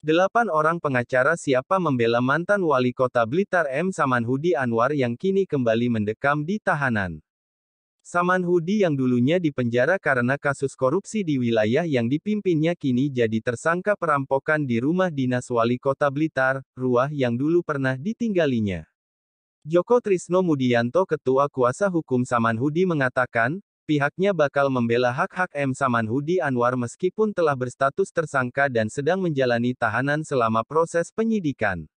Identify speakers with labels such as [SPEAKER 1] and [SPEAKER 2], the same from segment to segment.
[SPEAKER 1] Delapan orang pengacara siapa membela mantan wali kota Blitar M. Samanhudi Anwar yang kini kembali mendekam di tahanan. Samanhudi yang dulunya dipenjara karena kasus korupsi di wilayah yang dipimpinnya kini jadi tersangka perampokan di rumah dinas wali kota Blitar, ruah yang dulu pernah ditinggalinya. Joko Trisno Mudianto Ketua Kuasa Hukum Samanhudi mengatakan, pihaknya bakal membela hak-hak M. Saman Hudi Anwar meskipun telah berstatus tersangka dan sedang menjalani tahanan selama proses penyidikan.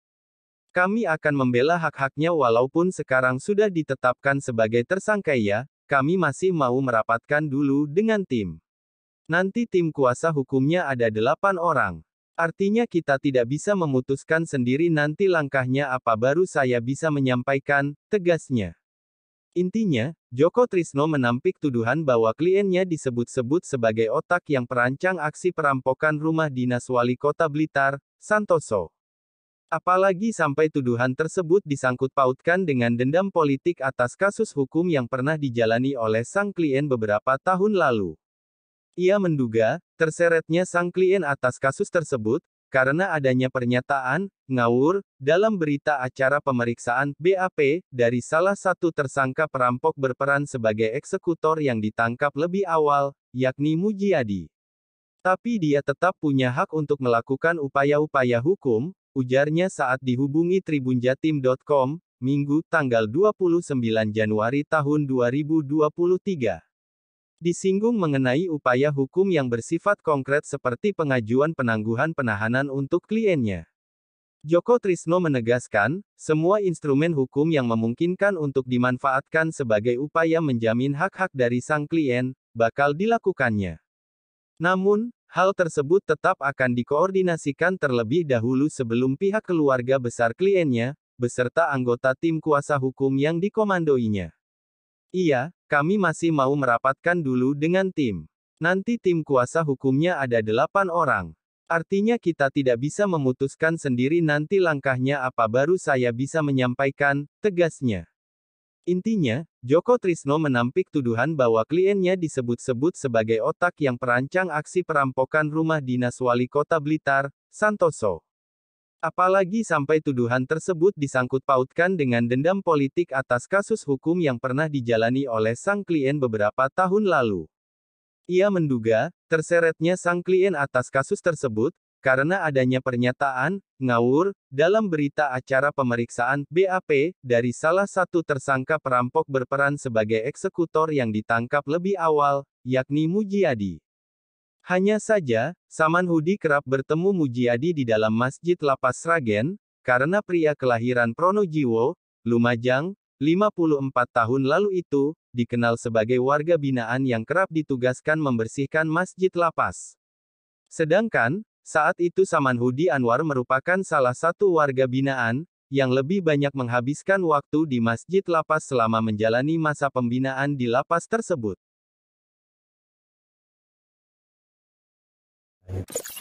[SPEAKER 1] Kami akan membela hak-haknya walaupun sekarang sudah ditetapkan sebagai tersangka ya, kami masih mau merapatkan dulu dengan tim. Nanti tim kuasa hukumnya ada delapan orang. Artinya kita tidak bisa memutuskan sendiri nanti langkahnya apa baru saya bisa menyampaikan, tegasnya. Intinya, Joko Trisno menampik tuduhan bahwa kliennya disebut-sebut sebagai otak yang perancang aksi perampokan rumah dinas wali kota Blitar, Santoso. Apalagi sampai tuduhan tersebut disangkut pautkan dengan dendam politik atas kasus hukum yang pernah dijalani oleh sang klien beberapa tahun lalu. Ia menduga, terseretnya sang klien atas kasus tersebut, karena adanya pernyataan ngawur dalam berita acara pemeriksaan BAP dari salah satu tersangka perampok berperan sebagai eksekutor yang ditangkap lebih awal, yakni Mujiadi. Tapi dia tetap punya hak untuk melakukan upaya-upaya hukum, ujarnya saat dihubungi tribunjatim.com, Minggu tanggal 29 Januari tahun 2023. Disinggung mengenai upaya hukum yang bersifat konkret seperti pengajuan penangguhan penahanan untuk kliennya. Joko Trisno menegaskan, semua instrumen hukum yang memungkinkan untuk dimanfaatkan sebagai upaya menjamin hak-hak dari sang klien, bakal dilakukannya. Namun, hal tersebut tetap akan dikoordinasikan terlebih dahulu sebelum pihak keluarga besar kliennya, beserta anggota tim kuasa hukum yang dikomandoinya. Iya, kami masih mau merapatkan dulu dengan tim. Nanti tim kuasa hukumnya ada delapan orang. Artinya kita tidak bisa memutuskan sendiri nanti langkahnya apa baru saya bisa menyampaikan, tegasnya. Intinya, Joko Trisno menampik tuduhan bahwa kliennya disebut-sebut sebagai otak yang perancang aksi perampokan rumah dinas wali kota Blitar, Santoso. Apalagi sampai tuduhan tersebut disangkut pautkan dengan dendam politik atas kasus hukum yang pernah dijalani oleh sang klien beberapa tahun lalu. Ia menduga, terseretnya sang klien atas kasus tersebut, karena adanya pernyataan, ngawur, dalam berita acara pemeriksaan, BAP, dari salah satu tersangka perampok berperan sebagai eksekutor yang ditangkap lebih awal, yakni Mujiadi. Hanya saja, Saman Hudi kerap bertemu Mujiadi di dalam Masjid Lapas Sragen, karena pria kelahiran Pronojiwo, Lumajang, 54 tahun lalu itu, dikenal sebagai warga binaan yang kerap ditugaskan membersihkan Masjid Lapas. Sedangkan, saat itu Saman Hudi Anwar merupakan salah satu warga binaan, yang lebih banyak menghabiskan waktu di Masjid Lapas selama menjalani masa pembinaan di lapas tersebut. you